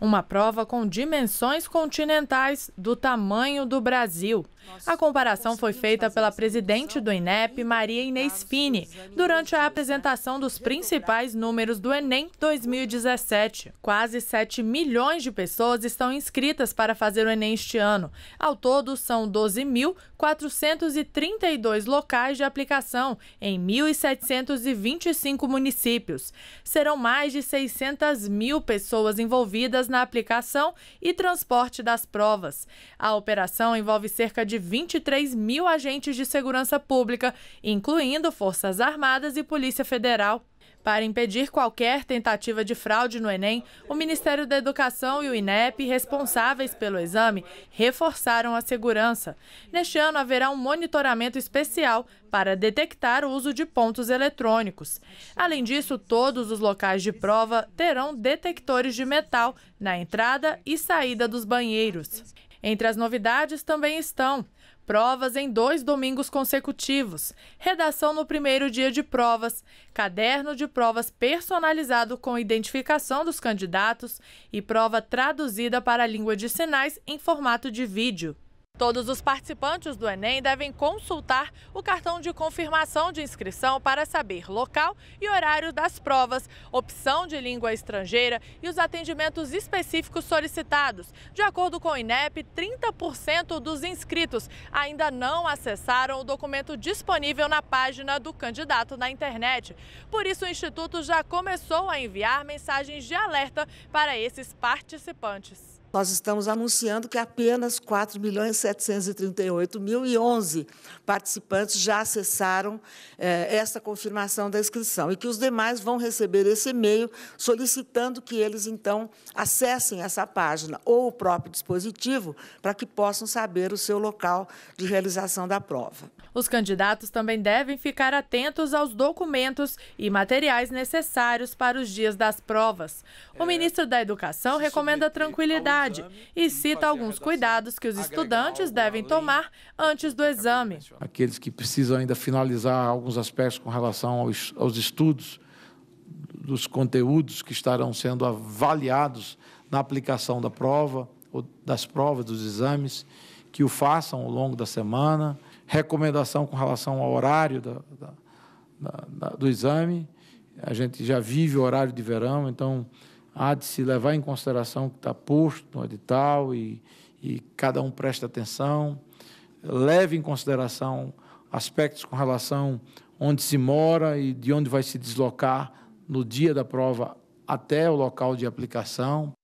Uma prova com dimensões continentais do tamanho do Brasil. A comparação foi feita pela presidente do INEP, Maria Inês Fini, durante a apresentação dos principais números do Enem 2017. Quase 7 milhões de pessoas estão inscritas para fazer o Enem este ano. Ao todo, são 12.432 locais de aplicação em 1.725 municípios. Serão mais de 600 mil pessoas envolvidas na aplicação e transporte das provas. A operação envolve cerca de 23 mil agentes de segurança pública, incluindo Forças Armadas e Polícia Federal. Para impedir qualquer tentativa de fraude no Enem, o Ministério da Educação e o INEP, responsáveis pelo exame, reforçaram a segurança. Neste ano, haverá um monitoramento especial para detectar o uso de pontos eletrônicos. Além disso, todos os locais de prova terão detectores de metal na entrada e saída dos banheiros. Entre as novidades também estão provas em dois domingos consecutivos, redação no primeiro dia de provas, caderno de provas personalizado com identificação dos candidatos e prova traduzida para a língua de sinais em formato de vídeo. Todos os participantes do Enem devem consultar o cartão de confirmação de inscrição para saber local e horário das provas, opção de língua estrangeira e os atendimentos específicos solicitados. De acordo com o INEP, 30% dos inscritos ainda não acessaram o documento disponível na página do candidato na internet. Por isso, o Instituto já começou a enviar mensagens de alerta para esses participantes. Nós estamos anunciando que apenas 4.738.011 milhões mil e participantes já acessaram eh, essa confirmação da inscrição e que os demais vão receber esse e-mail solicitando que eles, então, acessem essa página ou o próprio dispositivo para que possam saber o seu local de realização da prova. Os candidatos também devem ficar atentos aos documentos e materiais necessários para os dias das provas. O é, ministro da Educação recomenda tranquilidade e cita alguns cuidados que os estudantes devem tomar antes do exame. Aqueles que precisam ainda finalizar alguns aspectos com relação aos, aos estudos, dos conteúdos que estarão sendo avaliados na aplicação da prova, das provas, dos exames, que o façam ao longo da semana. Recomendação com relação ao horário da, da, da, do exame. A gente já vive o horário de verão, então há de se levar em consideração o que está posto no edital e, e cada um presta atenção, leve em consideração aspectos com relação onde se mora e de onde vai se deslocar no dia da prova até o local de aplicação,